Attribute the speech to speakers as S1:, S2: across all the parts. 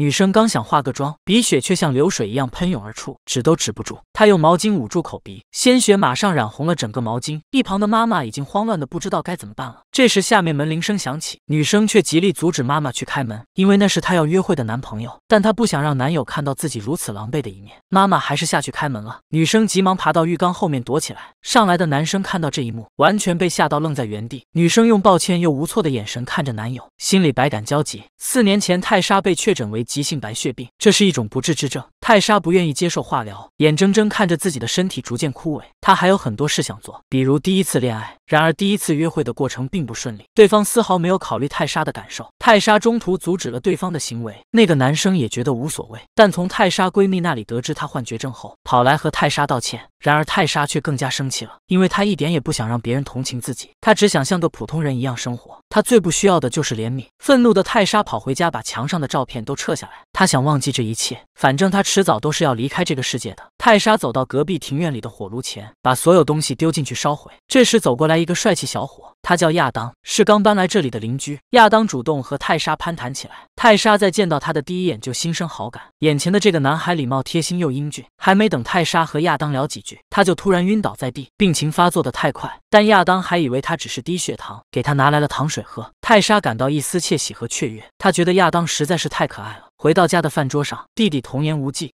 S1: 女生刚想化个妆，鼻血却像流水一样喷涌而出，止都止不住。她用毛巾捂住口鼻，鲜血马上染红了整个毛巾。一旁的妈妈已经慌乱的不知道该怎么办了。这时，下面门铃声响起，女生却极力阻止妈妈去开门，因为那是她要约会的男朋友。但她不想让男友看到自己如此狼狈的一面。妈妈还是下去开门了，女生急忙爬到浴缸后面躲起来。上来的男生看到这一幕，完全被吓到，愣在原地。女生用抱歉又无措的眼神看着男友，心里百感交集。四年前，泰莎被确诊为。急性白血病，这是一种不治之症。泰莎不愿意接受化疗，眼睁睁看着自己的身体逐渐枯萎。她还有很多事想做，比如第一次恋爱。然而第一次约会的过程并不顺利，对方丝毫没有考虑泰莎的感受。泰莎中途阻止了对方的行为，那个男生也觉得无所谓。但从泰莎闺蜜那里得知她患绝症后，跑来和泰莎道歉。然而泰莎却更加生气了，因为她一点也不想让别人同情自己，她只想像个普通人一样生活。她最不需要的就是怜悯。愤怒的泰莎跑回家，把墙上的照片都撤下。下来，他想忘记这一切，反正他迟早都是要离开这个世界的。泰莎走到隔壁庭院里的火炉前，把所有东西丢进去烧毁。这时走过来一个帅气小伙，他叫亚当，是刚搬来这里的邻居。亚当主动和泰莎攀谈起来。泰莎在见到他的第一眼就心生好感，眼前的这个男孩礼貌、贴心又英俊。还没等泰莎和亚当聊几句，他就突然晕倒在地，病情发作的太快。但亚当还以为他只是低血糖，给他拿来了糖水喝。泰莎感到一丝窃喜和雀跃，她觉得亚当实在是太可爱了。回到家的饭桌上，弟弟童言无忌。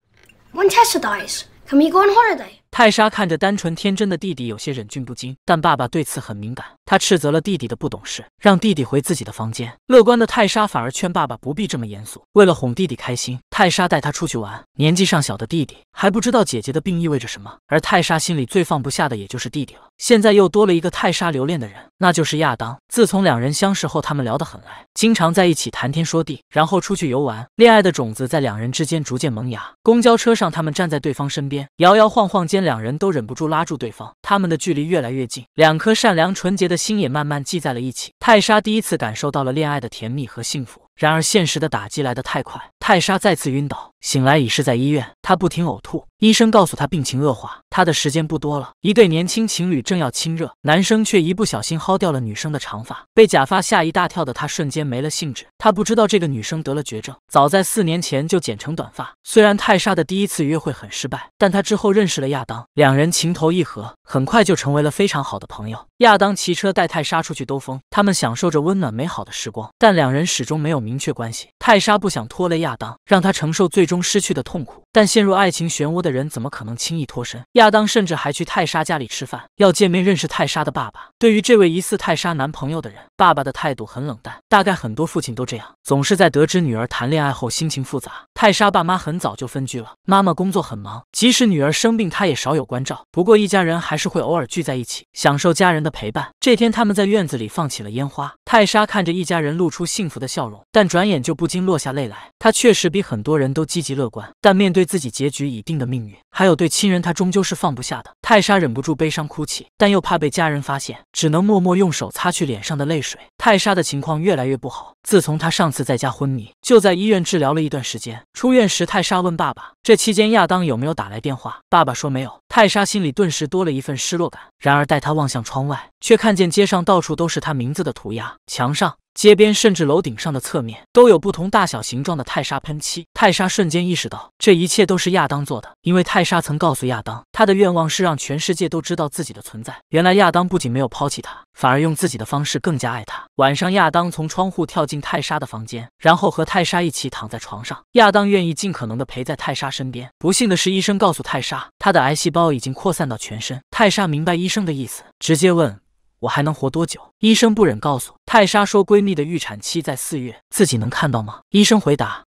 S1: When Tessa dies, can we go on holiday? 泰莎看着单纯天真的弟弟，有些忍俊不禁。但爸爸对此很敏感，他斥责了弟弟的不懂事，让弟弟回自己的房间。乐观的泰莎反而劝爸爸不必这么严肃。为了哄弟弟开心，泰莎带他出去玩。年纪尚小的弟弟还不知道姐姐的病意味着什么，而泰莎心里最放不下的也就是弟弟了。现在又多了一个泰莎留恋的人，那就是亚当。自从两人相识后，他们聊得很来，经常在一起谈天说地，然后出去游玩。恋爱的种子在两人之间逐渐萌芽。公交车上，他们站在对方身边，摇摇晃晃间，两人都忍不住拉住对方。他们的距离越来越近，两颗善良纯洁的心也慢慢系在了一起。泰莎第一次感受到了恋爱的甜蜜和幸福。然而，现实的打击来得太快。泰莎再次晕倒，醒来已是在医院。她不停呕吐，医生告诉她病情恶化，她的时间不多了。一对年轻情侣正要亲热，男生却一不小心薅掉了女生的长发，被假发吓一大跳的他瞬间没了兴致。他不知道这个女生得了绝症，早在四年前就剪成短发。虽然泰莎的第一次约会很失败，但她之后认识了亚当，两人情投意合，很快就成为了非常好的朋友。亚当骑车带泰莎出去兜风，他们享受着温暖美好的时光，但两人始终没有明确关系。泰莎不想拖累亚。亚当让他承受最终失去的痛苦，但陷入爱情漩涡的人怎么可能轻易脱身？亚当甚至还去泰莎家里吃饭，要见面认识泰莎的爸爸。对于这位疑似泰莎男朋友的人，爸爸的态度很冷淡，大概很多父亲都这样，总是在得知女儿谈恋爱后心情复杂。泰莎爸妈很早就分居了，妈妈工作很忙，即使女儿生病，她也少有关照。不过一家人还是会偶尔聚在一起，享受家人的陪伴。这天他们在院子里放起了烟花，泰莎看着一家人露出幸福的笑容，但转眼就不禁落下泪来。她确实比很多人都积极乐观，但面对自己结局已定的命运，还有对亲人，她终究是放不下的。泰莎忍不住悲伤哭泣，但又怕被家人发现，只能默默用手擦去脸上的泪水。泰莎的情况越来越不好，自从她上次在家昏迷，就在医院治疗了一段时间。出院时，泰莎问爸爸：“这期间亚当有没有打来电话？”爸爸说没有。泰莎心里顿时多了一份失落感。然而，待她望向窗外，却看见街上到处都是他名字的涂鸦，墙上。街边甚至楼顶上的侧面都有不同大小形状的泰莎喷漆。泰莎瞬间意识到，这一切都是亚当做的，因为泰莎曾告诉亚当，他的愿望是让全世界都知道自己的存在。原来亚当不仅没有抛弃他，反而用自己的方式更加爱他。晚上，亚当从窗户跳进泰莎的房间，然后和泰莎一起躺在床上。亚当愿意尽可能的陪在泰莎身边。不幸的是，医生告诉泰莎，她的癌细胞已经扩散到全身。泰莎明白医生的意思，直接问。我还能活多久？医生不忍告诉泰莎，说闺蜜的预产期在四月，自己能看到吗？医生回答。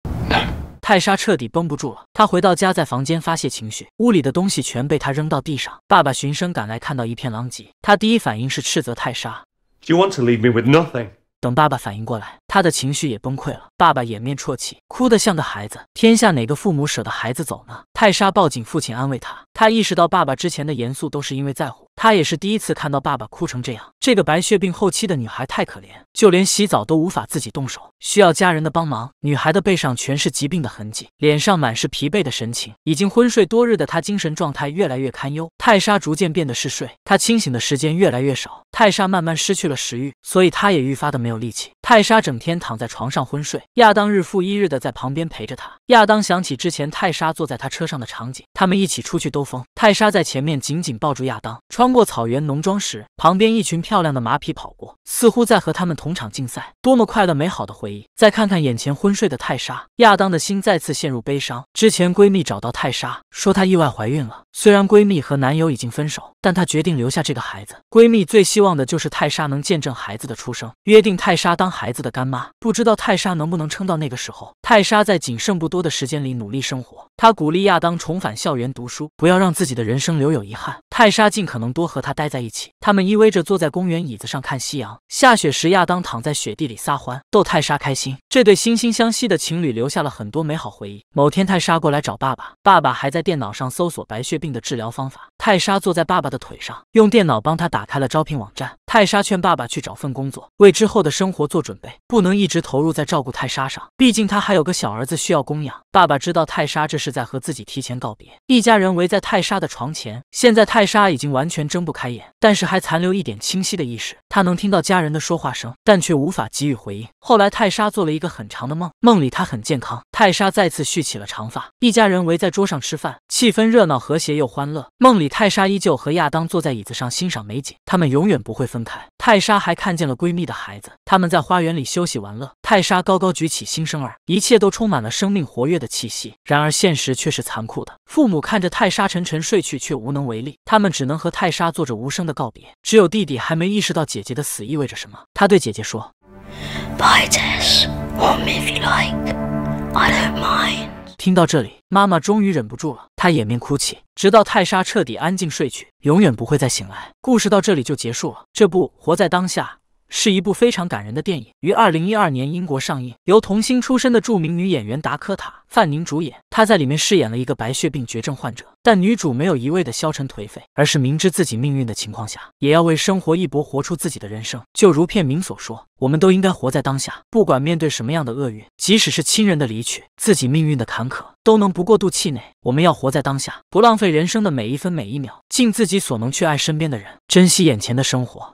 S1: 泰莎彻底绷不住了，她回到家，在房间发泄情绪，屋里的东西全被她扔到地上。爸爸循声赶来，看到一片狼藉，他第一反应是斥责泰莎。Do you to want with leave nothing？me 等爸爸反应过来。他的情绪也崩溃了，爸爸掩面啜泣，哭得像个孩子。天下哪个父母舍得孩子走呢？泰莎抱紧父亲安慰他。他意识到爸爸之前的严肃都是因为在乎他，也是第一次看到爸爸哭成这样。这个白血病后期的女孩太可怜，就连洗澡都无法自己动手，需要家人的帮忙。女孩的背上全是疾病的痕迹，脸上满是疲惫的神情。已经昏睡多日的她，精神状态越来越堪忧。泰莎逐渐变得嗜睡，她清醒的时间越来越少。泰莎慢慢失去了食欲，所以她也愈发的没有力气。泰莎整天躺在床上昏睡，亚当日复一日的在旁边陪着他。亚当想起之前泰莎坐在他车上的场景，他们一起出去兜风，泰莎在前面紧紧抱住亚当，穿过草原农庄时，旁边一群漂亮的马匹跑过，似乎在和他们同场竞赛，多么快乐美好的回忆。再看看眼前昏睡的泰莎，亚当的心再次陷入悲伤。之前闺蜜找到泰莎，说她意外怀孕了，虽然闺蜜和男友已经分手，但她决定留下这个孩子。闺蜜最希望的就是泰莎能见证孩子的出生，约定泰莎当。孩子的干妈不知道泰莎能不能撑到那个时候。泰莎在仅剩不多的时间里努力生活，她鼓励亚当重返校园读书，不要让自己的人生留有遗憾。泰莎尽可能多和他待在一起，他们依偎着坐在公园椅子上看夕阳。下雪时，亚当躺在雪地里撒欢，逗泰莎开心。这对惺惺相惜的情侣留下了很多美好回忆。某天，泰莎过来找爸爸，爸爸还在电脑上搜索白血病的治疗方法。泰莎坐在爸爸的腿上，用电脑帮他打开了招聘网站。泰莎劝爸爸去找份工作，为之后的生活做准备，不能一直投入在照顾泰莎上，毕竟他还有个小儿子需要供养。爸爸知道泰莎这是在和自己提前告别。一家人围在泰莎的床前，现在泰莎已经完全睁不开眼，但是还残留一点清晰的意识。他能听到家人的说话声，但却无法给予回应。后来，泰莎做了一个很长的梦，梦里她很健康。泰莎再次蓄起了长发，一家人围在桌上吃饭，气氛热闹、和谐又欢乐。梦里。泰莎依旧和亚当坐在椅子上欣赏美景，他们永远不会分开。泰莎还看见了闺蜜的孩子，他们在花园里休息玩乐。泰莎高高举起新生儿，一切都充满了生命活跃的气息。然而现实却是残酷的，父母看着泰莎沉沉睡去，却无能为力。他们只能和泰莎做着无声的告别。只有弟弟还没意识到姐姐的死意味着什么，他对姐姐说：“听到这里，妈妈终于忍不住了。”他掩面哭泣，直到泰莎彻底安静睡去，永远不会再醒来。故事到这里就结束了。这不活在当下。是一部非常感人的电影，于二零一二年英国上映，由童星出身的著名女演员达科塔·范宁主演。她在里面饰演了一个白血病绝症患者，但女主没有一味的消沉颓废，而是明知自己命运的情况下，也要为生活一搏，活出自己的人生。就如片名所说，我们都应该活在当下，不管面对什么样的厄运，即使是亲人的离去，自己命运的坎坷，都能不过度气馁。我们要活在当下，不浪费人生的每一分每一秒，尽自己所能去爱身边的人，珍惜眼前的生活。